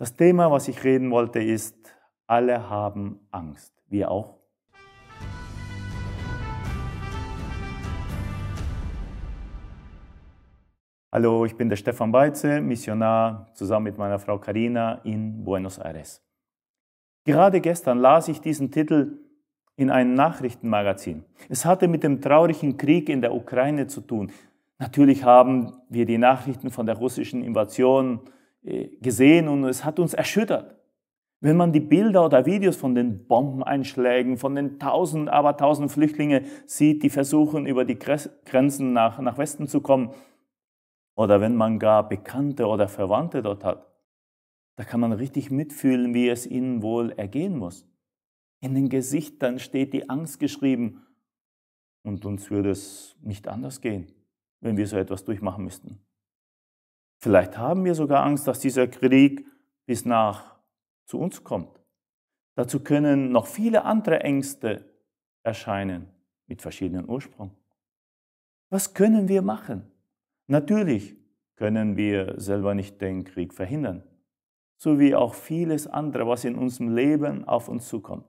Das Thema, was ich reden wollte, ist, alle haben Angst. Wir auch. Hallo, ich bin der Stefan Beize, Missionar, zusammen mit meiner Frau Karina in Buenos Aires. Gerade gestern las ich diesen Titel in einem Nachrichtenmagazin. Es hatte mit dem traurigen Krieg in der Ukraine zu tun. Natürlich haben wir die Nachrichten von der russischen Invasion äh, gesehen und es hat uns erschüttert. Wenn man die Bilder oder Videos von den Bombeneinschlägen, von den tausend, aber tausend Flüchtlinge sieht, die versuchen, über die Grenzen nach, nach Westen zu kommen, oder wenn man gar Bekannte oder Verwandte dort hat, da kann man richtig mitfühlen, wie es ihnen wohl ergehen muss. In den Gesichtern steht die Angst geschrieben und uns würde es nicht anders gehen, wenn wir so etwas durchmachen müssten. Vielleicht haben wir sogar Angst, dass dieser Krieg bis nach zu uns kommt. Dazu können noch viele andere Ängste erscheinen mit verschiedenen Ursprung. Was können wir machen? Natürlich können wir selber nicht den Krieg verhindern, so wie auch vieles andere, was in unserem Leben auf uns zukommt.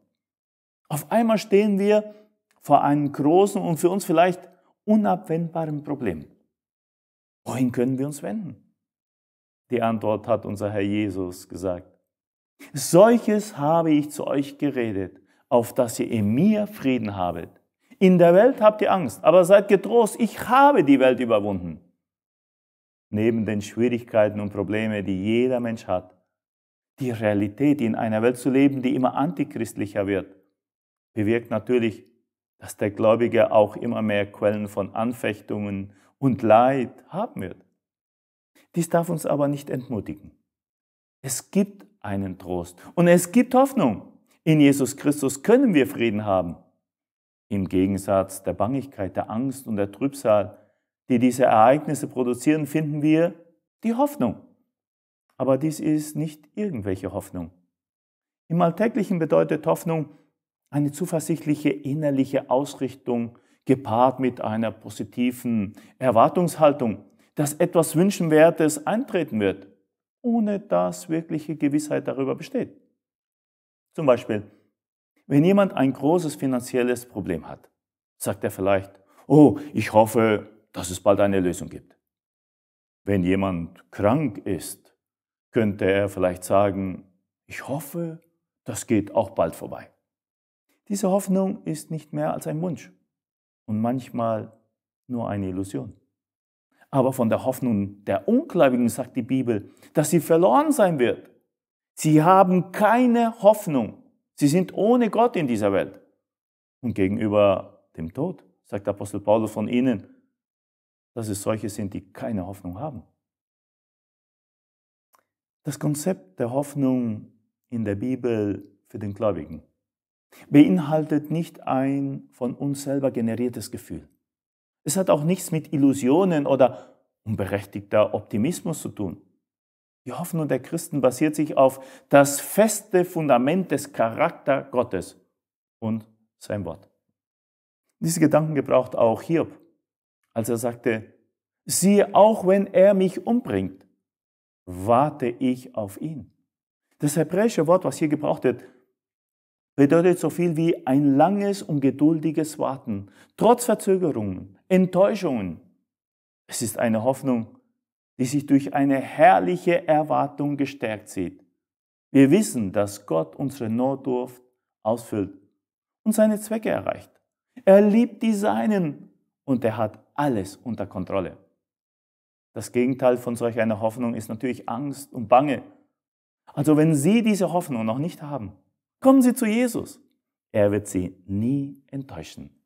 Auf einmal stehen wir vor einem großen und für uns vielleicht unabwendbaren Problem. Wohin können wir uns wenden? Die Antwort hat unser Herr Jesus gesagt. Solches habe ich zu euch geredet, auf dass ihr in mir Frieden habet. In der Welt habt ihr Angst, aber seid getrost, ich habe die Welt überwunden. Neben den Schwierigkeiten und Problemen, die jeder Mensch hat, die Realität in einer Welt zu leben, die immer antichristlicher wird, bewirkt natürlich, dass der Gläubige auch immer mehr Quellen von Anfechtungen und Leid haben wird. Dies darf uns aber nicht entmutigen. Es gibt einen Trost und es gibt Hoffnung. In Jesus Christus können wir Frieden haben. Im Gegensatz der Bangigkeit, der Angst und der Trübsal, die diese Ereignisse produzieren, finden wir die Hoffnung. Aber dies ist nicht irgendwelche Hoffnung. Im Alltäglichen bedeutet Hoffnung eine zuversichtliche innerliche Ausrichtung gepaart mit einer positiven Erwartungshaltung dass etwas Wünschenwertes eintreten wird, ohne dass wirkliche Gewissheit darüber besteht. Zum Beispiel, wenn jemand ein großes finanzielles Problem hat, sagt er vielleicht, oh, ich hoffe, dass es bald eine Lösung gibt. Wenn jemand krank ist, könnte er vielleicht sagen, ich hoffe, das geht auch bald vorbei. Diese Hoffnung ist nicht mehr als ein Wunsch und manchmal nur eine Illusion. Aber von der Hoffnung der Ungläubigen sagt die Bibel, dass sie verloren sein wird. Sie haben keine Hoffnung. Sie sind ohne Gott in dieser Welt. Und gegenüber dem Tod sagt der Apostel Paulus von ihnen, dass es solche sind, die keine Hoffnung haben. Das Konzept der Hoffnung in der Bibel für den Gläubigen beinhaltet nicht ein von uns selber generiertes Gefühl. Es hat auch nichts mit Illusionen oder unberechtigter Optimismus zu tun. Die Hoffnung der Christen basiert sich auf das feste Fundament des Charakter Gottes und sein Wort. Diese Gedanken gebraucht auch Hiob, als er sagte, siehe, auch wenn er mich umbringt, warte ich auf ihn. Das hebräische Wort, was hier gebraucht wird, bedeutet so viel wie ein langes und geduldiges Warten, trotz Verzögerungen, Enttäuschungen. Es ist eine Hoffnung, die sich durch eine herrliche Erwartung gestärkt sieht. Wir wissen, dass Gott unsere Notdurft ausfüllt und seine Zwecke erreicht. Er liebt die Seinen und er hat alles unter Kontrolle. Das Gegenteil von solch einer Hoffnung ist natürlich Angst und Bange. Also wenn Sie diese Hoffnung noch nicht haben, kommen Sie zu Jesus. Er wird Sie nie enttäuschen.